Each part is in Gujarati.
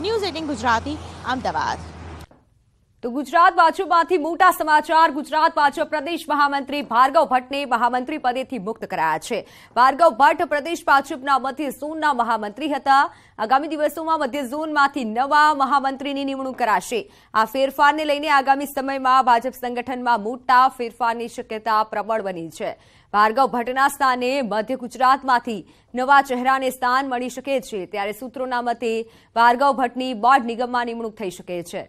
ન્યૂઝ એટીન ગુજરાતી અમદાવાદ તો ગુજરાત બાજુમાંથી મોટા સમાચાર ગુજરાત ભાજપ પ્રદેશ મહામંત્રી ભાર્ગવ ભટ્ટને મહામંત્રી પદેથી મુક્ત કરાયા છે ભાર્ગવ ભટ્ટ પ્રદેશ ભાજપના મધ્ય ઝોનના મહામંત્રી હતા આગામી દિવસોમાં મધ્ય ઝોનમાંથી નવા મહામંત્રીની નિમણૂક કરાશે આ ફેરફારને લઈને આગામી સમયમાં ભાજપ સંગઠનમાં મોટા ફેરફારની શક્યતા પ્રબળ બની છે ભાર્ગવ ભટ્ટના સ્થાને મધ્ય ગુજરાતમાંથી નવા ચહેરાને સ્થાન મળી શકે છે ત્યારે સૂત્રોના મતે ભાર્ગવ ભટ્ટની બોર્ડ નિગમમાં નિમણૂક થઈ શકે છે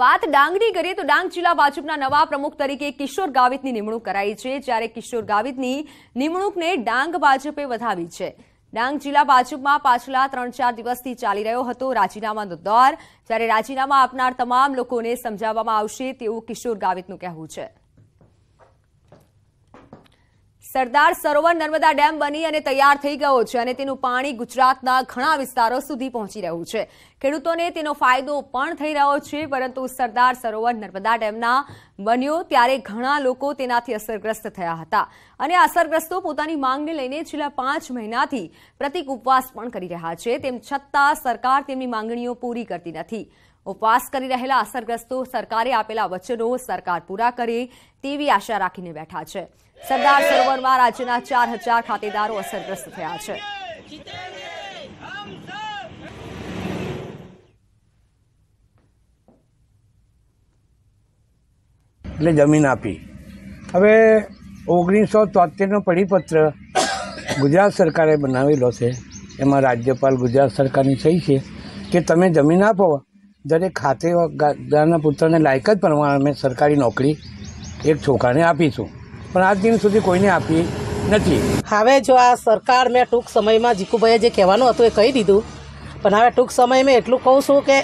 વાત ડાંગની કરીએ તો ડાંગ જિલ્લા ભાજપના નવા પ્રમુખ તરીકે કિશોર ગાવિતની નિમણૂક કરાઈ છે જ્યારે કિશોર ગાવિતની નિમણૂકને ડાંગ ભાજપે વધાવી છે ડાંગ જિલ્લા ભાજપમાં પાછલા ત્રણ ચાર દિવસથી ચાલી રહ્યો હતો રાજીનામાનો દોર જ્યારે રાજીનામા આપનાર તમામ લોકોને સમજાવવામાં આવશે તેવું કિશોર ગાવિતનું કહેવું છે સરદાર સરોવર નર્મદા ડેમ બની અને તૈયાર થઈ ગયો છે અને તેનું પાણી ગુજરાતના ઘણા વિસ્તારો સુધી પહોંચી રહ્યું છે ખેડૂતોને તેનો ફાયદો પણ થઈ રહ્યો છે પરંતુ સરદાર સરોવર નર્મદા ડેમના બન્યો ત્યારે ઘણા લોકો તેનાથી અસરગ્રસ્ત થયા હતા અને અસરગ્રસ્તો પોતાની માંગને લઈને છેલ્લા પાંચ મહિનાથી પ્રતિક ઉપવાસ પણ કરી રહ્યા છે તેમ છતાં સરકાર તેમની માંગણીઓ પૂરી કરતી નથી ઉપવાસ કરી રહેલા અસરગ્રસ્તો સરકારે આપેલા વચનો સરકાર પૂરા કરે તેવી આશા રાખીને બેઠા છે સરદાર સરોવરમાં રાજ્યના ચાર હજાર ખાતેદારો અસરગ્રસ્ત થયા છે એટલે જમીન આપી હવે ઓગણીસો તોતેરનો પરિપત્ર ગુજરાત સરકારે બનાવેલો છે એમાં રાજ્યપાલ ગુજરાત સરકારની સહી છે કે તમે જમીન આપો દરેક ખાતે ગાના પુત્રને લાયક જ પ્રમાણે અમે સરકારી નોકરી એક છોકરાને આપીશું પણ આજ દિન સુધી કોઈને આપી નથી હવે જો આ સરકાર મેં ટૂંક સમયમાં જીકુભાઈએ જે કહેવાનું હતું એ કહી દીધું પણ હવે ટૂંક સમયમાં એટલું કહું છું કે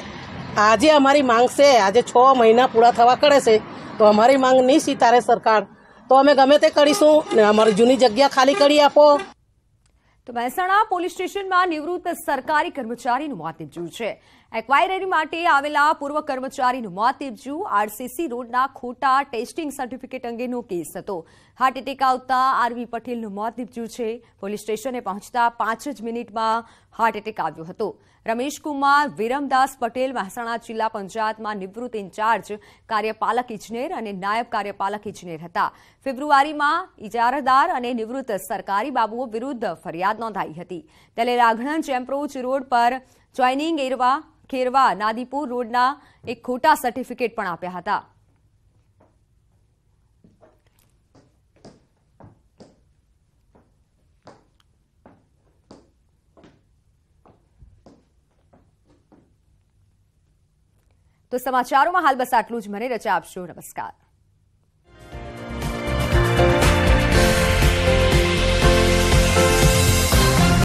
આજે અમારી માંગ છે આજે છ મહિના પૂરા થવા કરે છે તો અમારી માંગ નહીં સ્વીકારે સરકાર તો અમે ગમે તે કરીશું ને અમારી જૂની જગ્યા ખાલી કરી આપો તો મહેસાણા પોલીસ સ્ટેશનમાં નિવૃત્ત સરકારી કર્મચારીનું મોત નીપજ્યું છે એક્વાયરી માટે આવેલા પૂર્વ કર્મચારીનું મોત નિપજ્યું આરસીસી રોડના ખોટા ટેસ્ટિંગ સર્ટિફિકેટ અંગેનો કેસ હતો હાર્ટ એટેક આવતા આરવી પટેલનું મોત નિપજ્યું છે પોલીસ સ્ટેશને પહોંચતા પાંચ જ મિનિટમાં હાર્ટ એટેક આવ્યો હતો રમેશકુમાર વિરમદાસ પટેલ મહેસાણા જિલ્લા પંચાયતમાં નિવૃત્ત ઇન્ચાર્જ કાર્યપાલક ઇજનેર અને નાયબ કાર્યપાલક ઇજનેર હતા ફેબ્રુઆરીમાં ઇજારદાર અને નિવૃત્ત સરકારી બાબુઓ વિરુદ્ધ ફરિયાદ નોંધાઈ હતી ત્યારે રાઘણણ ચેમ્પ્રોચ રોડ પર જોઈનિંગ એરવા ખેરવા નાદીપુર રોડના એક ખોટા સર્ટિફિકેટ પણ આપ્યા હતા તો સમાચારોમાં હાલ બસ આટલું જ મને રચા આપશો નમસ્કાર